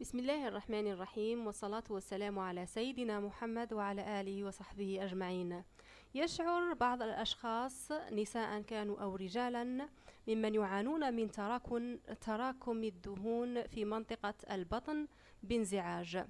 بسم الله الرحمن الرحيم والصلاة والسلام على سيدنا محمد وعلى آله وصحبه أجمعين يشعر بعض الأشخاص نساء كانوا أو رجالا ممن يعانون من تراكم, تراكم الدهون في منطقة البطن بانزعاج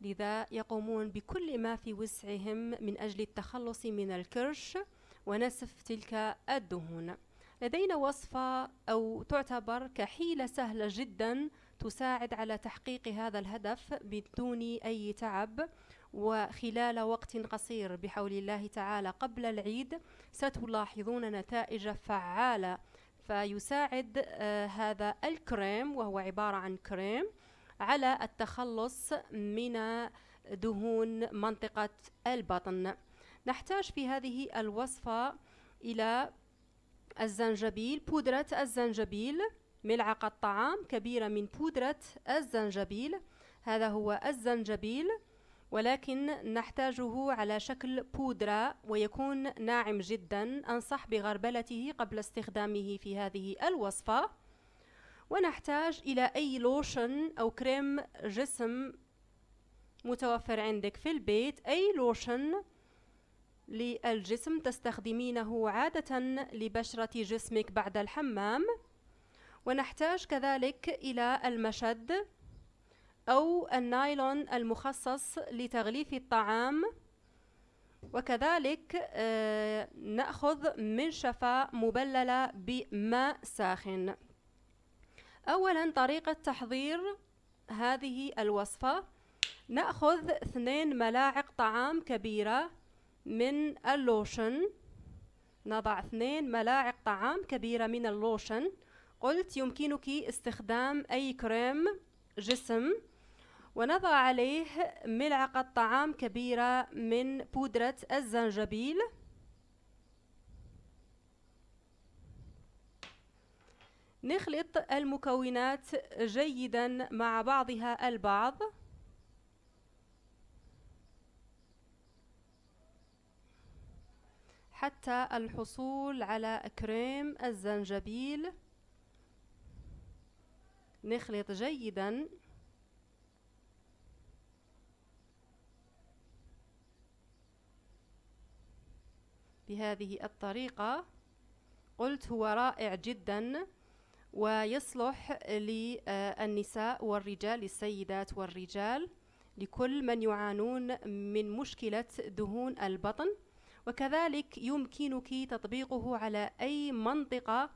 لذا يقومون بكل ما في وسعهم من أجل التخلص من الكرش ونسف تلك الدهون لدينا وصفة أو تعتبر كحيلة سهلة جداً تساعد على تحقيق هذا الهدف بدون أي تعب وخلال وقت قصير بحول الله تعالى قبل العيد ستلاحظون نتائج فعالة فيساعد آه، هذا الكريم وهو عبارة عن كريم على التخلص من دهون منطقة البطن نحتاج في هذه الوصفة إلى الزنجبيل بودرة الزنجبيل ملعقة طعام كبيرة من بودرة الزنجبيل هذا هو الزنجبيل ولكن نحتاجه على شكل بودرة ويكون ناعم جدا أنصح بغربلته قبل استخدامه في هذه الوصفة ونحتاج إلى أي لوشن أو كريم جسم متوفر عندك في البيت أي لوشن للجسم تستخدمينه عادة لبشرة جسمك بعد الحمام ونحتاج كذلك إلى المشد أو النايلون المخصص لتغليف الطعام وكذلك آه، نأخذ منشفة مبللة بماء ساخن أولا طريقة تحضير هذه الوصفة نأخذ اثنين ملاعق طعام كبيرة من اللوشن نضع اثنين ملاعق طعام كبيرة من اللوشن قلت يمكنك استخدام أي كريم جسم ونضع عليه ملعقة طعام كبيرة من بودرة الزنجبيل نخلط المكونات جيدا مع بعضها البعض حتى الحصول على كريم الزنجبيل نخلط جيدا بهذه الطريقة قلت هو رائع جدا ويصلح للنساء والرجال للسيدات والرجال لكل من يعانون من مشكلة دهون البطن وكذلك يمكنك تطبيقه على أي منطقة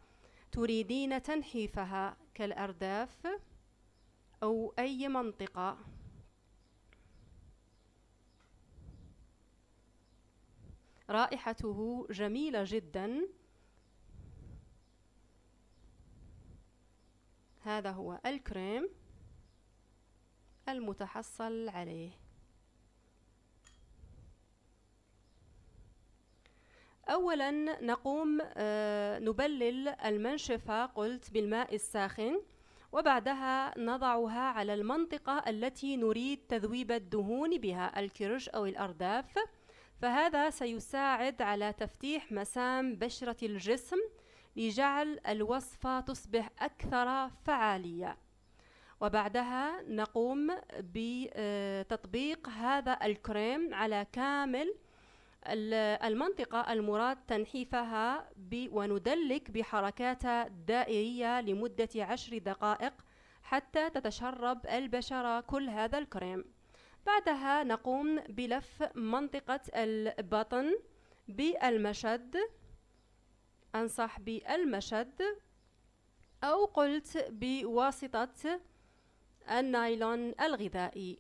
تريدين تنحيفها كالأرداف أو أي منطقة رائحته جميلة جدا هذا هو الكريم المتحصل عليه أولا نقوم آه، نبلل المنشفة قلت بالماء الساخن وبعدها نضعها على المنطقة التي نريد تذويب الدهون بها الكرش أو الأرداف فهذا سيساعد على تفتيح مسام بشرة الجسم لجعل الوصفة تصبح أكثر فعالية وبعدها نقوم بتطبيق هذا الكريم على كامل المنطقة المراد تنحيفها وندلك بحركات دائرية لمدة عشر دقائق حتى تتشرب البشرة كل هذا الكريم بعدها نقوم بلف منطقة البطن بالمشد أنصح بالمشد أو قلت بواسطة النايلون الغذائي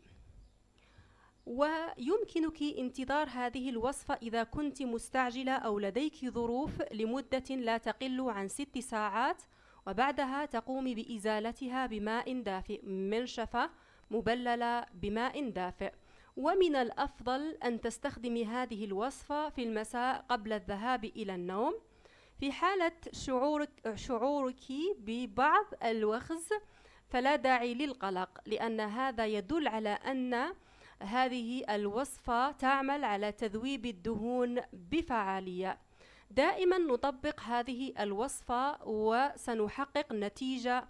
ويمكنك انتظار هذه الوصفة إذا كنت مستعجلة أو لديك ظروف لمدة لا تقل عن ست ساعات وبعدها تقومي بإزالتها بماء دافئ منشفة مبللة بماء دافئ ومن الأفضل أن تستخدمي هذه الوصفة في المساء قبل الذهاب إلى النوم في حالة شعورك, شعورك ببعض الوخز فلا داعي للقلق لأن هذا يدل على أن هذه الوصفة تعمل على تذويب الدهون بفعالية دائما نطبق هذه الوصفة وسنحقق نتيجة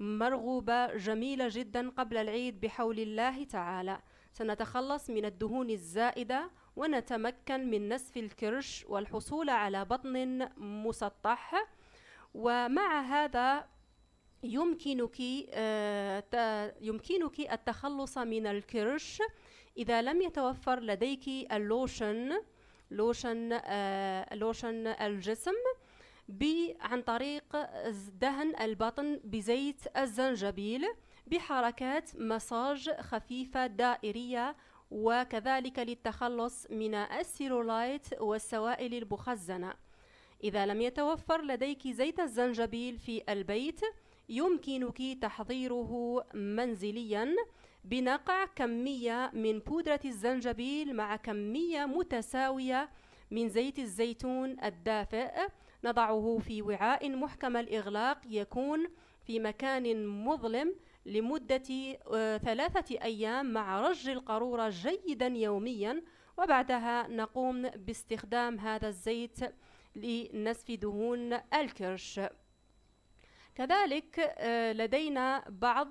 مرغوبة جميلة جدا قبل العيد بحول الله تعالى سنتخلص من الدهون الزائدة ونتمكن من نسف الكرش والحصول على بطن مسطح ومع هذا يمكنك آه، يمكنك التخلص من الكرش إذا لم يتوفر لديك اللوشن لوشن آه، لوشن الجسم عن طريق دهن البطن بزيت الزنجبيل بحركات مساج خفيفة دائرية وكذلك للتخلص من السيرولايت والسوائل المخزنة إذا لم يتوفر لديك زيت الزنجبيل في البيت يمكنك تحضيره منزليا بنقع كمية من بودرة الزنجبيل مع كمية متساوية من زيت الزيتون الدافئ نضعه في وعاء محكم الإغلاق يكون في مكان مظلم لمدة آه، ثلاثة أيام مع رج القارورة جيدا يوميا وبعدها نقوم باستخدام هذا الزيت لنسف دهون الكرش كذلك آه، لدينا بعض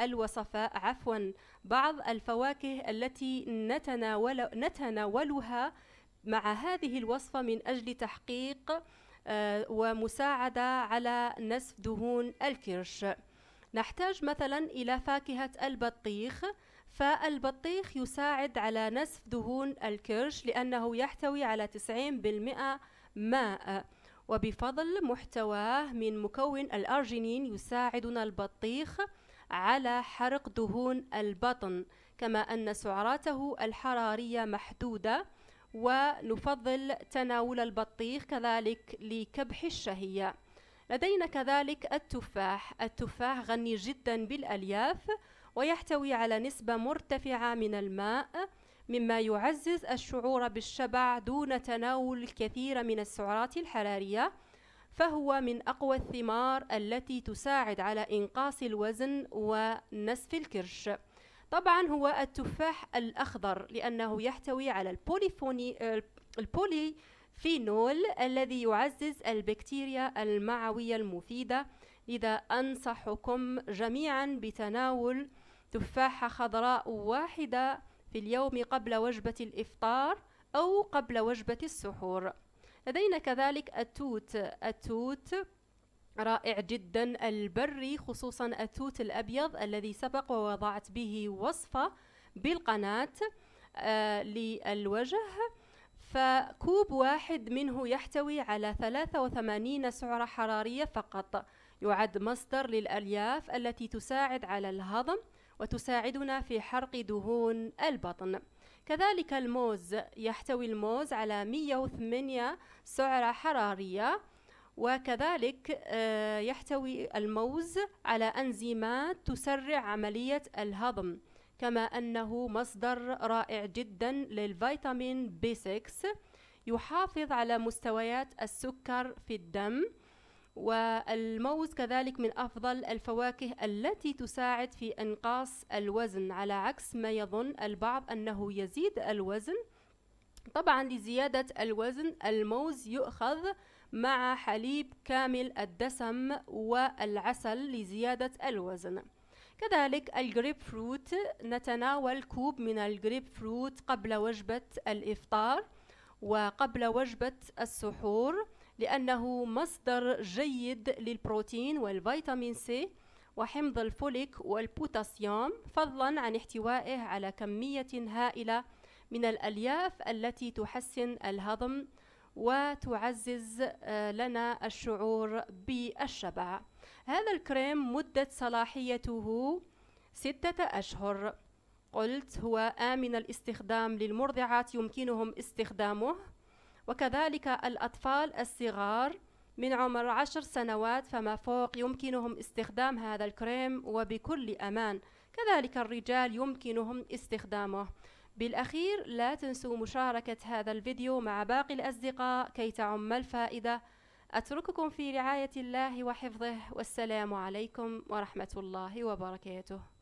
الوصفات عفوا بعض الفواكه التي نتناول نتناولها مع هذه الوصفة من أجل تحقيق آه، ومساعدة على نسف دهون الكرش نحتاج مثلا إلى فاكهة البطيخ فالبطيخ يساعد على نسف دهون الكرش لأنه يحتوي على 90% ماء وبفضل محتواه من مكون الأرجينين يساعدنا البطيخ على حرق دهون البطن كما أن سعراته الحرارية محدودة ونفضل تناول البطيخ كذلك لكبح الشهية لدينا كذلك التفاح التفاح غني جدا بالألياف ويحتوي على نسبة مرتفعة من الماء مما يعزز الشعور بالشبع دون تناول الكثير من السعرات الحرارية فهو من أقوى الثمار التي تساعد على إنقاص الوزن ونسف الكرش طبعا هو التفاح الأخضر لأنه يحتوي على البوليفوني آه، البولي فينول الذي يعزز البكتيريا المعوية المفيدة لذا أنصحكم جميعا بتناول تفاحة خضراء واحدة في اليوم قبل وجبة الإفطار أو قبل وجبة السحور لدينا كذلك التوت التوت رائع جدا البري خصوصا التوت الأبيض الذي سبق ووضعت به وصفة بالقناة آه للوجه فكوب واحد منه يحتوي على 83 سعرة حرارية فقط يعد مصدر للألياف التي تساعد على الهضم وتساعدنا في حرق دهون البطن كذلك الموز يحتوي الموز على 108 سعرة حرارية وكذلك آه، يحتوي الموز على أنزيمات تسرع عملية الهضم كما أنه مصدر رائع جدا للفيتامين بي 6 يحافظ على مستويات السكر في الدم والموز كذلك من أفضل الفواكه التي تساعد في إنقاص الوزن على عكس ما يظن البعض أنه يزيد الوزن طبعا لزيادة الوزن الموز يؤخذ مع حليب كامل الدسم والعسل لزيادة الوزن كذلك الجريب فروت نتناول كوب من الجريب فروت قبل وجبة الإفطار وقبل وجبة السحور لأنه مصدر جيد للبروتين والفيتامين سي وحمض الفوليك والبوتاسيوم فضلا عن احتوائه على كمية هائلة من الألياف التي تحسن الهضم وتعزز آه، لنا الشعور بالشبع هذا الكريم مدة صلاحيته ستة أشهر قلت هو آمن الاستخدام للمرضعات يمكنهم استخدامه وكذلك الأطفال الصغار من عمر عشر سنوات فما فوق يمكنهم استخدام هذا الكريم وبكل أمان كذلك الرجال يمكنهم استخدامه بالأخير لا تنسوا مشاركة هذا الفيديو مع باقي الأصدقاء كي تعم الفائدة أترككم في رعاية الله وحفظه والسلام عليكم ورحمة الله وبركاته